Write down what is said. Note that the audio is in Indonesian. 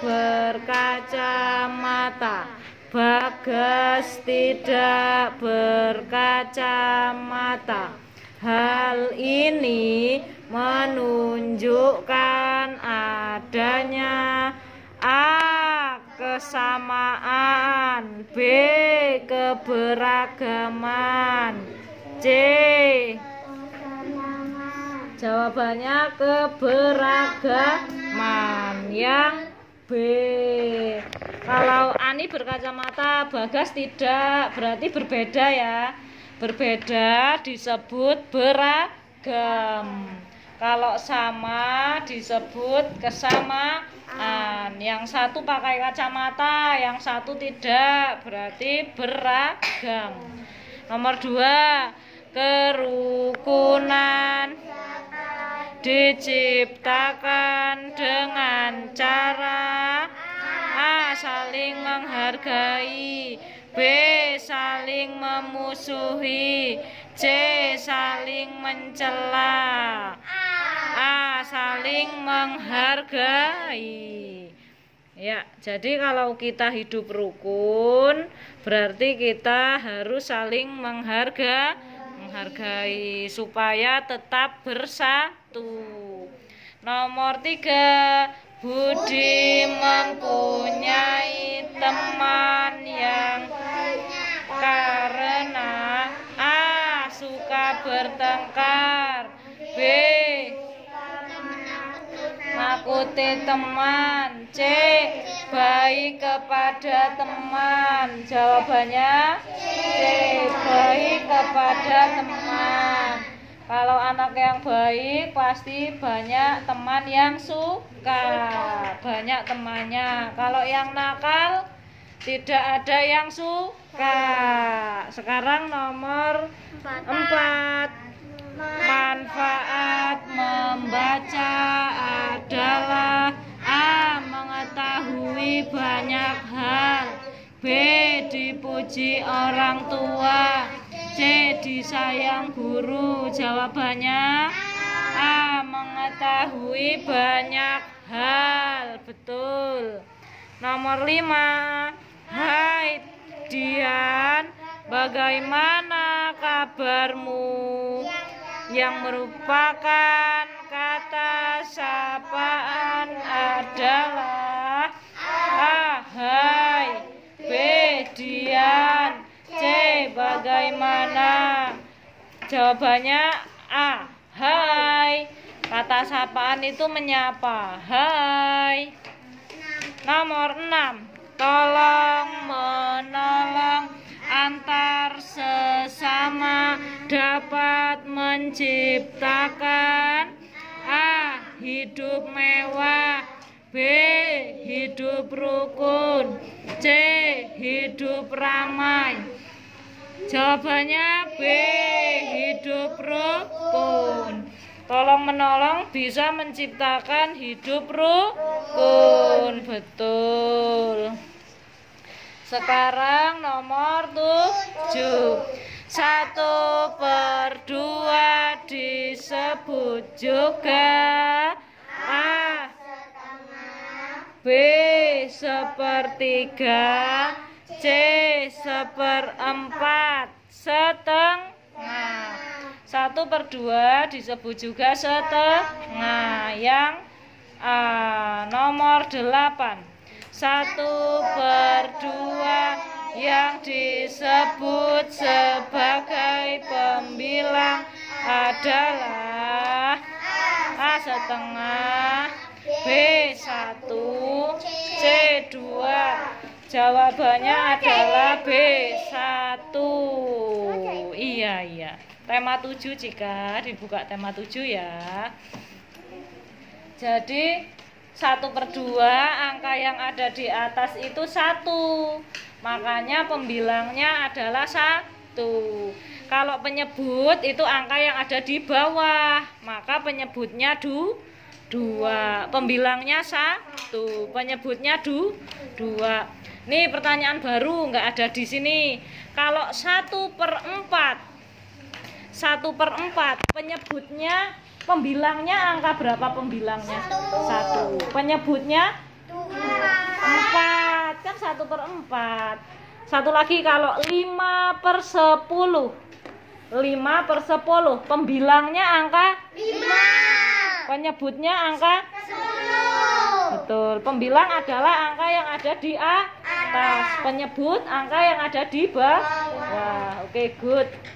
berkacamata Bagas tidak berkacamata Hal ini menunjukkan adanya A. Kesamaan B. Keberagaman C. Jawabannya keberagaman yang B. Kalau Ani berkacamata, Bagas tidak, berarti berbeda ya. Berbeda disebut beragam. Kalau sama disebut kesamaan. Yang satu pakai kacamata, yang satu tidak, berarti beragam. Nomor dua, kerukunan diciptakan dengan cara A saling menghargai B saling memusuhi C saling mencela A saling menghargai Ya, jadi kalau kita hidup rukun, berarti kita harus saling menghargai, menghargai supaya tetap bersatu Nomor tiga Budi mempunyai teman yang karena A. Suka bertengkar B. Nakuti teman C. Baik kepada teman Jawabannya C. Baik kepada teman kalau anak yang baik pasti banyak teman yang suka, banyak temannya. Kalau yang nakal tidak ada yang suka. Sekarang nomor empat. Manfaat membaca adalah A. Mengetahui banyak hal B. Dipuji orang tua sayang guru? Jawabannya A. Mengetahui banyak hal Betul Nomor 5 Hai Dian Bagaimana kabarmu? Yang merupakan nah jawabannya A Hai kata sapaan itu menyapa Hai nomor 6 tolong menolong antar sesama dapat menciptakan A hidup mewah B hidup rukun C hidup ramai Jawabannya B. Hidup rukun. Tolong menolong bisa menciptakan hidup rukun. Betul. Sekarang nomor tujuh. Satu per dua disebut juga A. B sepertiga C seperempat setengah satu per dua disebut juga setengah yang A nomor delapan satu per dua yang disebut sebagai pembilang adalah A setengah Jawabannya oh, adalah B1. Oh, Iya, iya. Tema 7 jika dibuka tema 7 ya. Jadi 1 per 2 angka yang ada di atas itu 1. Makanya pembilangnya adalah 1. Kalau penyebut itu angka yang ada di bawah, maka penyebutnya du dua pembilangnya satu penyebutnya du dua ini pertanyaan baru nggak ada di sini. Kalau satu per empat, satu per empat penyebutnya pembilangnya angka berapa pembilangnya? Satu. satu. Penyebutnya? Dua. Empat. Kan satu per empat. Satu lagi kalau lima per sepuluh. lima per sepuluh, Pembilangnya angka Lima. Penyebutnya angka Sepuluh. Betul Pembilang adalah angka yang ada di A atas penyebut angka yang ada di bawah. Oke, okay, good.